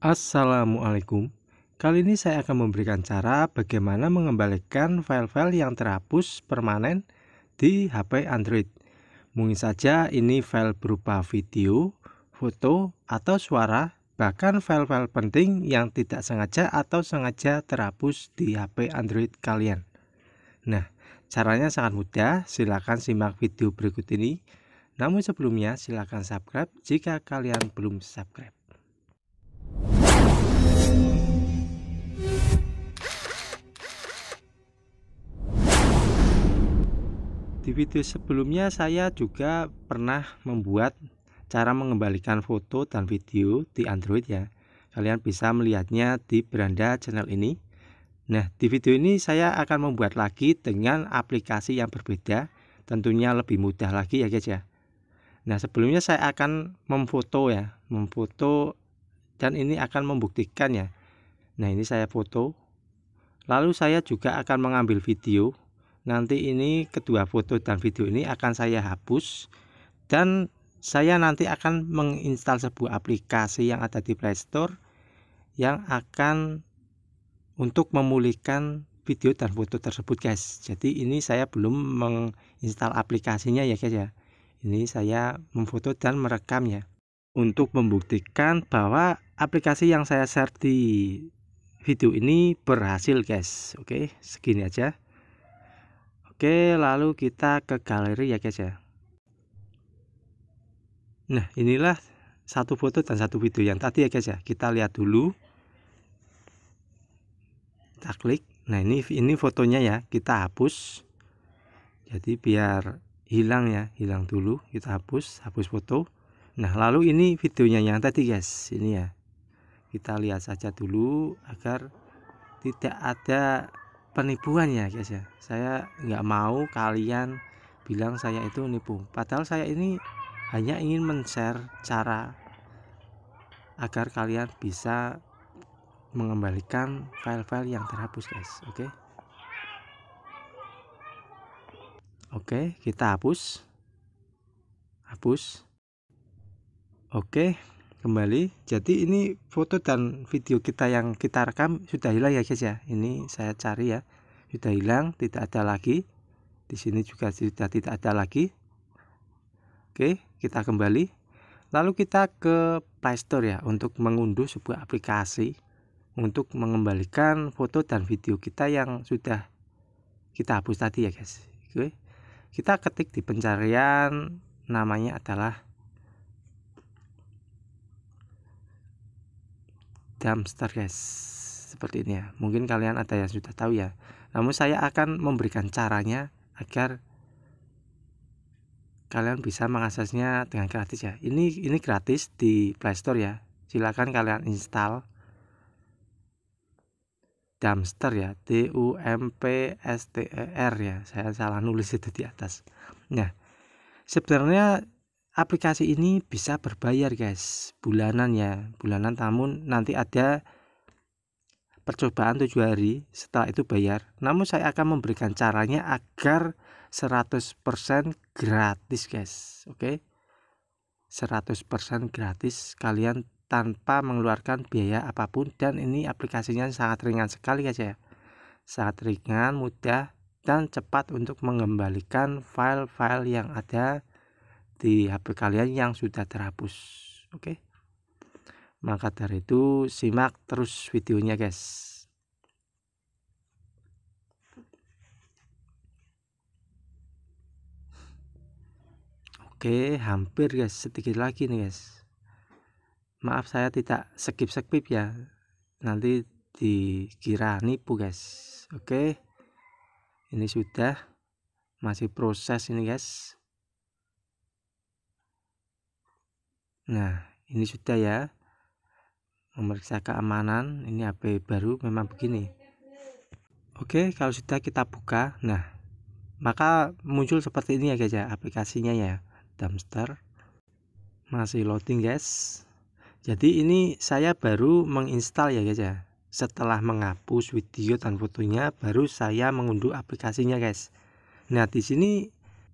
Assalamualaikum. Kali ini saya akan memberikan cara bagaimana mengembalikan file-file yang terhapus permanen di HP Android. Mungkin saja ini file berupa video, foto, atau suara, bahkan file-file penting yang tidak sengaja atau sengaja terhapus di HP Android kalian. Nah, caranya sangat mudah, silakan simak video berikut ini. Namun sebelumnya silakan subscribe jika kalian belum subscribe. di video sebelumnya saya juga pernah membuat cara mengembalikan foto dan video di Android ya. Kalian bisa melihatnya di beranda channel ini. Nah, di video ini saya akan membuat lagi dengan aplikasi yang berbeda, tentunya lebih mudah lagi ya guys ya. Nah, sebelumnya saya akan memfoto ya, memfoto dan ini akan membuktikannya. Nah, ini saya foto. Lalu saya juga akan mengambil video nanti ini kedua foto dan video ini akan saya hapus dan saya nanti akan menginstal sebuah aplikasi yang ada di playstore yang akan untuk memulihkan video dan foto tersebut guys jadi ini saya belum menginstal aplikasinya ya guys ya ini saya memfoto dan merekamnya untuk membuktikan bahwa aplikasi yang saya share di video ini berhasil guys oke segini aja Oke, lalu kita ke galeri ya guys ya. Nah, inilah satu foto dan satu video yang tadi ya guys ya. Kita lihat dulu. Kita klik. Nah, ini ini fotonya ya. Kita hapus. Jadi biar hilang ya, hilang dulu. Kita hapus, hapus foto. Nah, lalu ini videonya yang tadi guys. Ini ya. Kita lihat saja dulu agar tidak ada penipuan ya guys ya saya nggak mau kalian bilang saya itu nipu padahal saya ini hanya ingin men-share cara agar kalian bisa mengembalikan file-file yang terhapus guys oke okay? oke okay, kita hapus hapus oke okay kembali jadi ini foto dan video kita yang kita rekam sudah hilang ya guys ya ini saya cari ya sudah hilang tidak ada lagi di sini juga sudah tidak ada lagi oke kita kembali lalu kita ke Play Store ya untuk mengunduh sebuah aplikasi untuk mengembalikan foto dan video kita yang sudah kita hapus tadi ya guys oke kita ketik di pencarian namanya adalah dumpster guys seperti ini ya mungkin kalian ada yang sudah tahu ya namun saya akan memberikan caranya agar kalian bisa mengaksesnya dengan gratis ya ini ini gratis di playstore ya silahkan kalian install dumpster ya D U M P S T E R ya saya salah nulis itu di atas nah sebenarnya aplikasi ini bisa berbayar guys bulanan ya bulanan namun nanti ada percobaan tujuh hari setelah itu bayar namun saya akan memberikan caranya agar 100% gratis guys oke okay? 100% gratis kalian tanpa mengeluarkan biaya apapun dan ini aplikasinya sangat ringan sekali guys ya sangat ringan mudah dan cepat untuk mengembalikan file-file yang ada di HP kalian yang sudah terhapus. Oke. Maka dari itu simak terus videonya guys. Oke, hampir guys, sedikit lagi nih guys. Maaf saya tidak skip-skip ya. Nanti dikira nipu guys. Oke. Ini sudah masih proses ini guys. nah ini sudah ya memeriksa keamanan ini HP baru memang begini oke kalau sudah kita buka nah maka muncul seperti ini ya guys ya aplikasinya ya dumpster masih loading guys jadi ini saya baru menginstal ya guys ya setelah menghapus video dan fotonya baru saya mengunduh aplikasinya guys nah di sini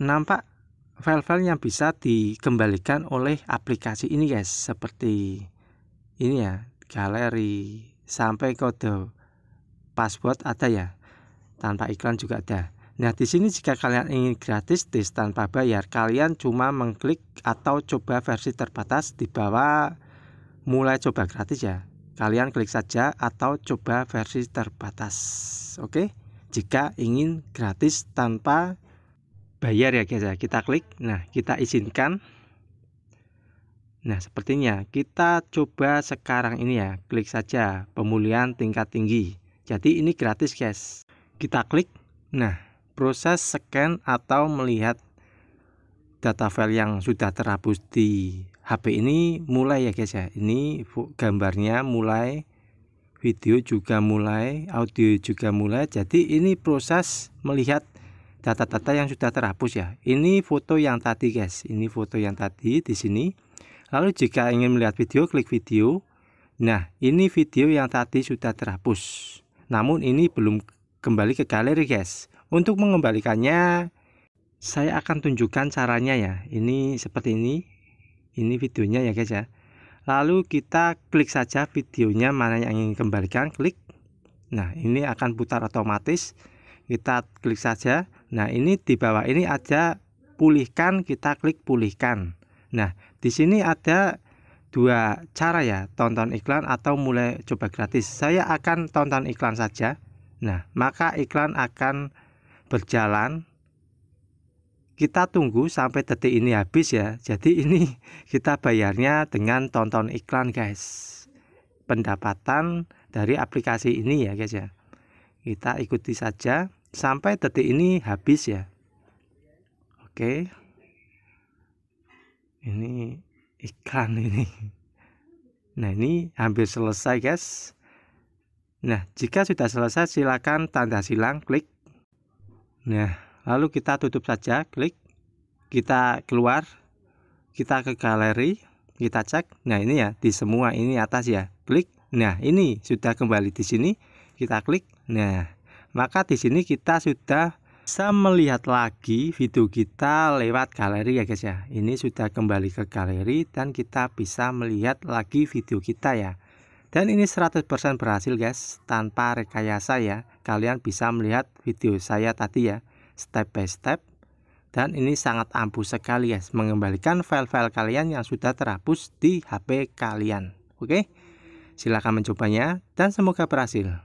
nampak file-file yang bisa dikembalikan oleh aplikasi ini guys seperti ini ya galeri sampai kode password ada ya tanpa iklan juga ada nah di sini jika kalian ingin gratis tes tanpa bayar kalian cuma mengklik atau coba versi terbatas di bawah mulai coba gratis ya kalian klik saja atau coba versi terbatas oke jika ingin gratis tanpa bayar ya guys ya kita klik nah kita izinkan nah sepertinya kita coba sekarang ini ya klik saja pemulihan tingkat tinggi jadi ini gratis guys kita klik nah proses scan atau melihat data file yang sudah terhapus di HP ini mulai ya guys ya ini gambarnya mulai video juga mulai audio juga mulai jadi ini proses melihat data-data yang sudah terhapus ya. Ini foto yang tadi guys, ini foto yang tadi di sini. Lalu jika ingin melihat video, klik video. Nah, ini video yang tadi sudah terhapus. Namun ini belum kembali ke galeri guys. Untuk mengembalikannya, saya akan tunjukkan caranya ya. Ini seperti ini. Ini videonya ya guys ya. Lalu kita klik saja videonya mana yang ingin kembalikan, klik. Nah, ini akan putar otomatis. Kita klik saja. Nah, ini di bawah ini ada pulihkan, kita klik pulihkan. Nah, di sini ada dua cara ya, tonton iklan atau mulai coba gratis. Saya akan tonton iklan saja. Nah, maka iklan akan berjalan. Kita tunggu sampai detik ini habis ya. Jadi ini kita bayarnya dengan tonton iklan, guys. Pendapatan dari aplikasi ini ya, guys ya. Kita ikuti saja sampai detik ini habis ya oke ini iklan ini nah ini hampir selesai guys nah jika sudah selesai silakan tanda silang klik nah lalu kita tutup saja klik kita keluar kita ke galeri kita cek nah ini ya di semua ini atas ya klik nah ini sudah kembali di sini kita klik nah maka di sini kita sudah bisa melihat lagi video kita lewat galeri ya guys ya ini sudah kembali ke galeri dan kita bisa melihat lagi video kita ya dan ini 100% berhasil guys tanpa rekayasa ya kalian bisa melihat video saya tadi ya step by step dan ini sangat ampuh sekali ya mengembalikan file-file kalian yang sudah terhapus di HP kalian oke silahkan mencobanya dan semoga berhasil